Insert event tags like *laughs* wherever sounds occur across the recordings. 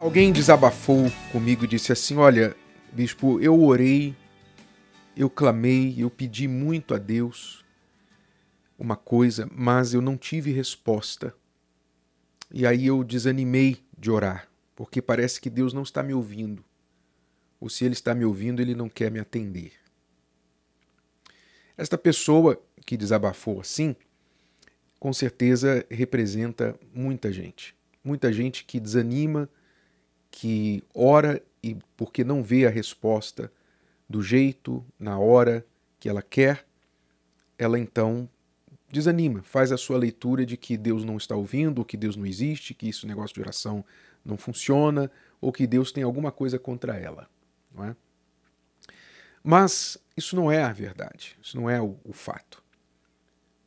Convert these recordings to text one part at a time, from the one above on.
Alguém desabafou comigo e disse assim: Olha, bispo, eu orei, eu clamei, eu pedi muito a Deus uma coisa, mas eu não tive resposta. E aí eu desanimei de orar, porque parece que Deus não está me ouvindo. Ou se Ele está me ouvindo, Ele não quer me atender. Esta pessoa que desabafou assim, com certeza representa muita gente. Muita gente que desanima que ora e porque não vê a resposta do jeito, na hora que ela quer, ela então desanima, faz a sua leitura de que Deus não está ouvindo, ou que Deus não existe, que isso negócio de oração não funciona, ou que Deus tem alguma coisa contra ela, não é? Mas isso não é a verdade, isso não é o, o fato.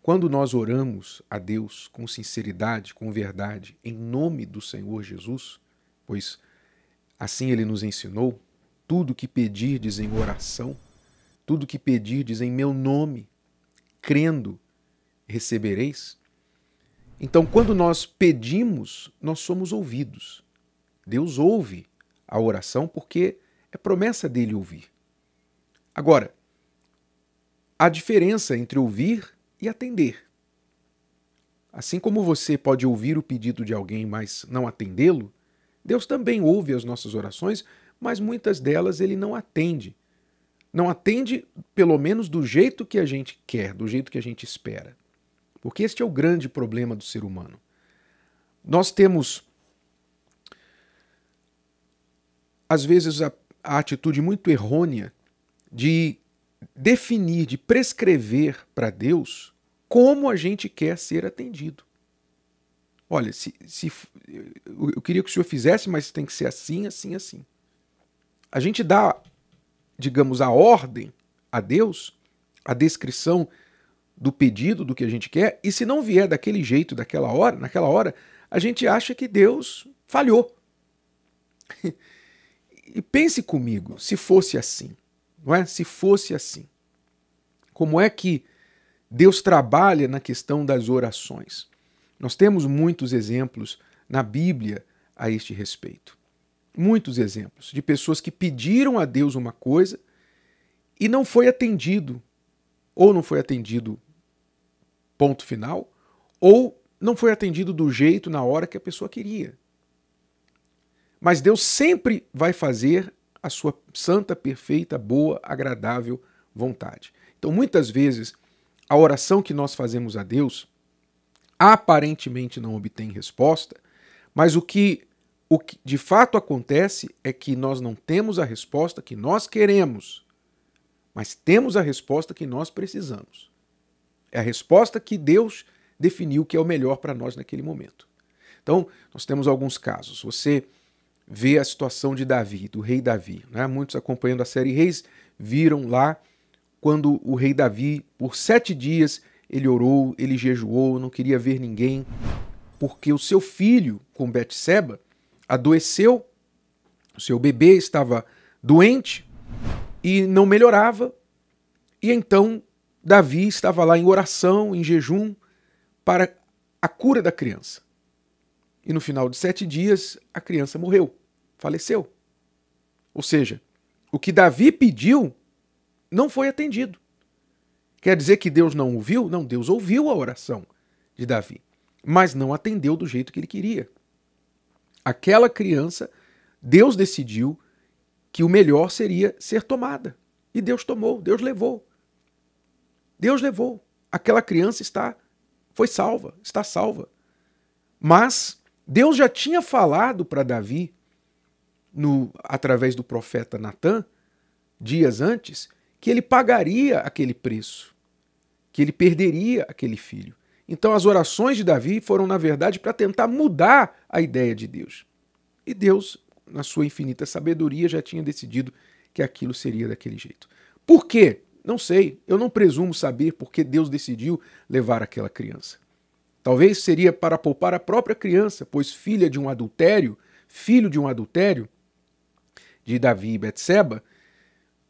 Quando nós oramos a Deus com sinceridade, com verdade, em nome do Senhor Jesus, pois Assim ele nos ensinou: tudo que pedirdes em oração, tudo que pedirdes em meu nome, crendo, recebereis. Então, quando nós pedimos, nós somos ouvidos. Deus ouve a oração porque é promessa dele ouvir. Agora, há diferença entre ouvir e atender. Assim como você pode ouvir o pedido de alguém, mas não atendê-lo, Deus também ouve as nossas orações, mas muitas delas ele não atende. Não atende, pelo menos, do jeito que a gente quer, do jeito que a gente espera. Porque este é o grande problema do ser humano. Nós temos, às vezes, a, a atitude muito errônea de definir, de prescrever para Deus como a gente quer ser atendido. Olha, se, se eu queria que o senhor fizesse, mas tem que ser assim, assim, assim. A gente dá, digamos, a ordem a Deus, a descrição do pedido do que a gente quer, e se não vier daquele jeito, daquela hora, naquela hora, a gente acha que Deus falhou. *laughs* e pense comigo, se fosse assim, não é? Se fosse assim, como é que Deus trabalha na questão das orações? Nós temos muitos exemplos na Bíblia a este respeito. Muitos exemplos de pessoas que pediram a Deus uma coisa e não foi atendido, ou não foi atendido, ponto final, ou não foi atendido do jeito, na hora que a pessoa queria. Mas Deus sempre vai fazer a sua santa, perfeita, boa, agradável vontade. Então, muitas vezes, a oração que nós fazemos a Deus aparentemente não obtém resposta, mas o que, o que de fato acontece é que nós não temos a resposta que nós queremos, mas temos a resposta que nós precisamos. É a resposta que Deus definiu que é o melhor para nós naquele momento. Então, nós temos alguns casos. Você vê a situação de Davi, do rei Davi. Né? Muitos acompanhando a série Reis viram lá quando o rei Davi, por sete dias, ele orou, ele jejuou, não queria ver ninguém, porque o seu filho, com Betseba, adoeceu, o seu bebê estava doente e não melhorava. E então Davi estava lá em oração, em jejum, para a cura da criança. E no final de sete dias, a criança morreu, faleceu. Ou seja, o que Davi pediu não foi atendido. Quer dizer que Deus não ouviu? Não, Deus ouviu a oração de Davi, mas não atendeu do jeito que ele queria. Aquela criança, Deus decidiu que o melhor seria ser tomada. E Deus tomou, Deus levou. Deus levou. Aquela criança está foi salva, está salva. Mas Deus já tinha falado para Davi no através do profeta Natã dias antes que ele pagaria aquele preço, que ele perderia aquele filho. Então as orações de Davi foram, na verdade, para tentar mudar a ideia de Deus. E Deus, na sua infinita sabedoria, já tinha decidido que aquilo seria daquele jeito. Por quê? Não sei, eu não presumo saber por que Deus decidiu levar aquela criança. Talvez seria para poupar a própria criança, pois filha de um adultério, filho de um adultério de Davi e Betseba,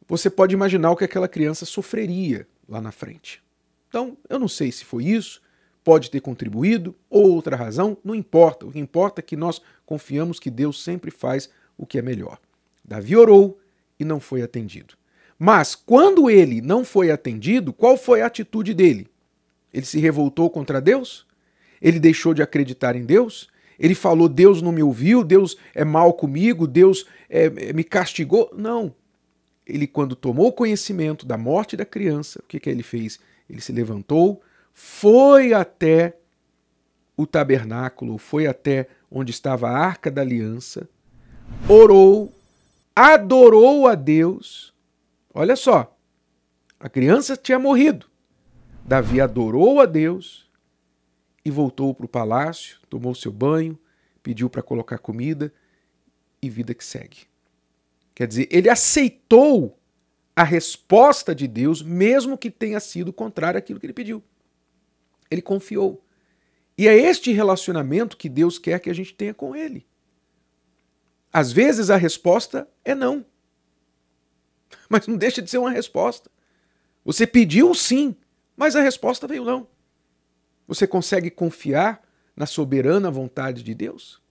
você pode imaginar o que aquela criança sofreria lá na frente. Então, eu não sei se foi isso, pode ter contribuído ou outra razão, não importa. O que importa é que nós confiamos que Deus sempre faz o que é melhor. Davi orou e não foi atendido. Mas quando ele não foi atendido, qual foi a atitude dele? Ele se revoltou contra Deus? Ele deixou de acreditar em Deus? Ele falou: Deus não me ouviu, Deus é mal comigo, Deus é, me castigou? Não ele, quando tomou conhecimento da morte da criança, o que, que ele fez? Ele se levantou, foi até o tabernáculo, foi até onde estava a arca da aliança, orou, adorou a Deus. Olha só, a criança tinha morrido. Davi adorou a Deus e voltou para o palácio, tomou seu banho, pediu para colocar comida e vida que segue. Quer dizer, ele aceitou a resposta de Deus, mesmo que tenha sido contrária àquilo que ele pediu. Ele confiou. E é este relacionamento que Deus quer que a gente tenha com ele. Às vezes a resposta é não. *laughs* Mas não deixa de ser uma resposta. Você pediu sim, mas a resposta veio não. Você consegue confiar na soberana vontade de Deus?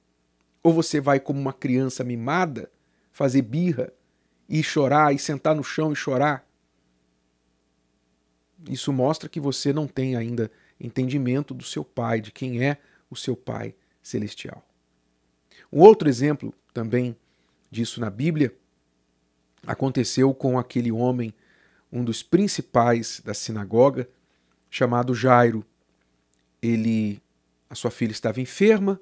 Ou você vai como uma criança mimada? fazer birra e chorar e sentar no chão e chorar. Isso mostra que você não tem ainda entendimento do seu pai, de quem é o seu pai celestial. Um outro exemplo também disso na Bíblia aconteceu com aquele homem, um dos principais da sinagoga, chamado Jairo. Ele a sua filha estava enferma,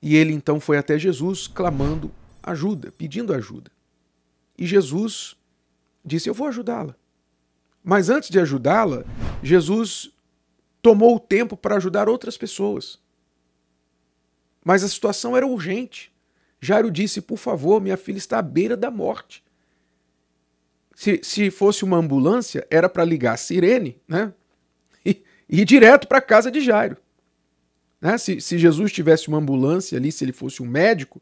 e ele então foi até Jesus clamando ajuda, pedindo ajuda. E Jesus disse: Eu vou ajudá-la. Mas antes de ajudá-la, Jesus tomou o tempo para ajudar outras pessoas. Mas a situação era urgente. Jairo disse: Por favor, minha filha está à beira da morte. Se, se fosse uma ambulância, era para ligar a sirene né? e, e ir direto para a casa de Jairo. Né? Se, se Jesus tivesse uma ambulância ali, se ele fosse um médico,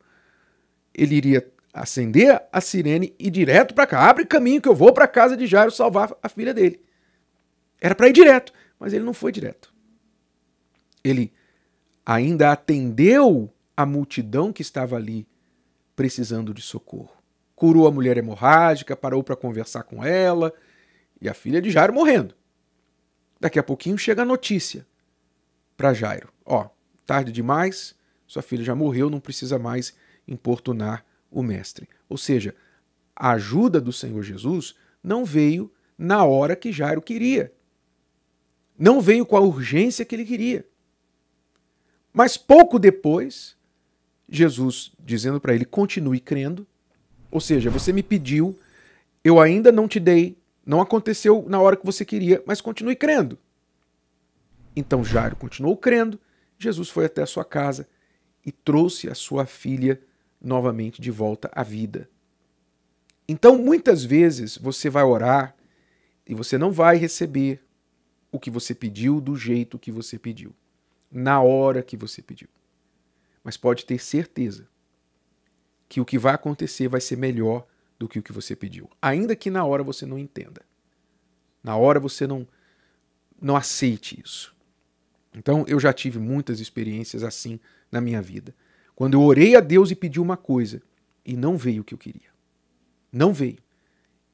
ele iria acender a sirene e ir direto para cá. Abre caminho que eu vou para casa de Jairo salvar a filha dele. Era para ir direto, mas ele não foi direto. Ele ainda atendeu a multidão que estava ali precisando de socorro. Curou a mulher hemorrágica, parou para conversar com ela e a filha de Jairo morrendo. Daqui a pouquinho chega a notícia para Jairo. Ó, tarde demais, sua filha já morreu, não precisa mais importunar o mestre. Ou seja, a ajuda do Senhor Jesus não veio na hora que Jairo queria. Não veio com a urgência que ele queria. Mas pouco depois, Jesus dizendo para ele: continue crendo. Ou seja, você me pediu, eu ainda não te dei, não aconteceu na hora que você queria, mas continue crendo. Então Jairo continuou crendo, Jesus foi até a sua casa e trouxe a sua filha novamente de volta à vida. Então, muitas vezes você vai orar e você não vai receber o que você pediu do jeito que você pediu, na hora que você pediu. Mas pode ter certeza que o que vai acontecer vai ser melhor do que o que você pediu, ainda que na hora você não entenda. Na hora você não não aceite isso. Então, eu já tive muitas experiências assim na minha vida. Quando eu orei a Deus e pedi uma coisa e não veio o que eu queria. Não veio.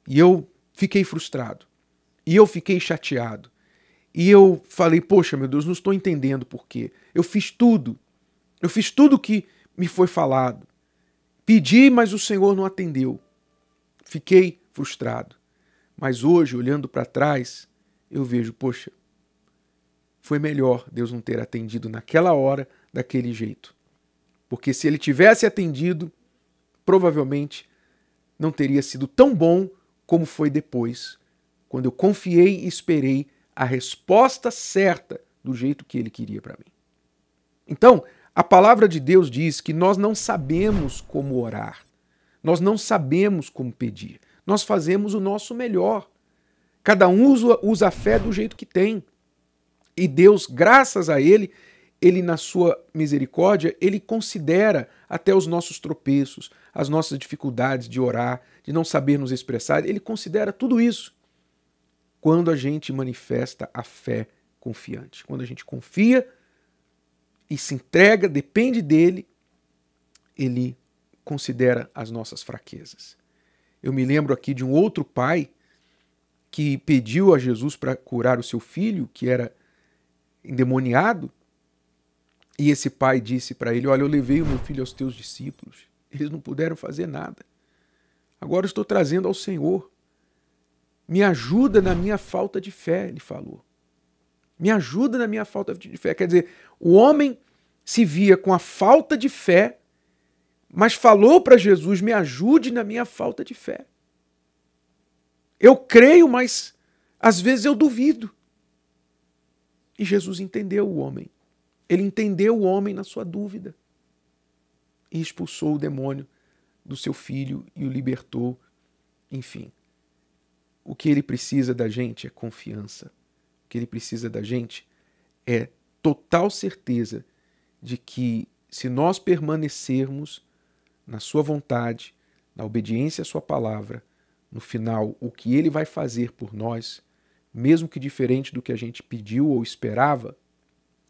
E eu fiquei frustrado. E eu fiquei chateado. E eu falei: Poxa, meu Deus, não estou entendendo por quê. Eu fiz tudo. Eu fiz tudo que me foi falado. Pedi, mas o Senhor não atendeu. Fiquei frustrado. Mas hoje, olhando para trás, eu vejo: Poxa, foi melhor Deus não ter atendido naquela hora, daquele jeito. Porque se ele tivesse atendido, provavelmente não teria sido tão bom como foi depois, quando eu confiei e esperei a resposta certa do jeito que ele queria para mim. Então, a palavra de Deus diz que nós não sabemos como orar, nós não sabemos como pedir, nós fazemos o nosso melhor. Cada um usa, a fé do jeito que tem. E Deus, graças a Ele, ele, na sua misericórdia, ele considera até os nossos tropeços, as nossas dificuldades de orar, de não saber nos expressar, ele considera tudo isso quando a gente manifesta a fé confiante. Quando a gente confia e se entrega, depende dele, ele considera as nossas fraquezas. Eu me lembro aqui de um outro pai que pediu a Jesus para curar o seu filho, que era endemoniado, e esse pai disse para ele: Olha, eu levei o meu filho aos teus discípulos, eles não puderam fazer nada. Agora estou trazendo ao Senhor. Me ajuda na minha falta de fé, ele falou. Me ajuda na minha falta de fé. Quer dizer, o homem se via com a falta de fé, mas falou para Jesus: Me ajude na minha falta de fé. Eu creio, mas às vezes eu duvido. E Jesus entendeu o homem. Ele entendeu o homem na sua dúvida e expulsou o demônio do seu filho e o libertou. Enfim, o que ele precisa da gente é confiança. O que ele precisa da gente é total certeza de que, se nós permanecermos na Sua vontade, na obediência à Sua palavra, no final, o que Ele vai fazer por nós, mesmo que diferente do que a gente pediu ou esperava,